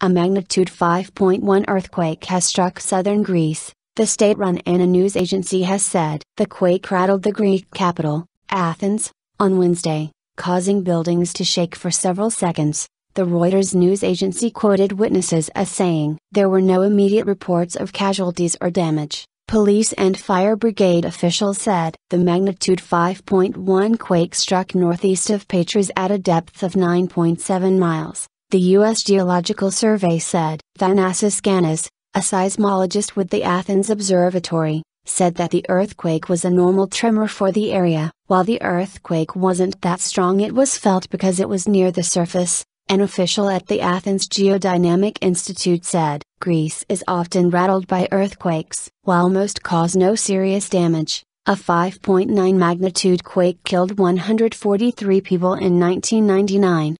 A magnitude 5.1 earthquake has struck southern Greece, the state run Anna news agency has said. The quake rattled the Greek capital, Athens, on Wednesday, causing buildings to shake for several seconds. The Reuters news agency quoted witnesses as saying there were no immediate reports of casualties or damage. Police and fire brigade officials said the magnitude 5.1 quake struck northeast of Patras at a depth of 9.7 miles, the U.S. Geological Survey said. Thanasis Ganis, a seismologist with the Athens Observatory, said that the earthquake was a normal tremor for the area. While the earthquake wasn't that strong, it was felt because it was near the surface, an official at the Athens Geodynamic Institute said. Greece is often rattled by earthquakes. While most cause no serious damage, a 5.9 magnitude quake killed 143 people in 1999,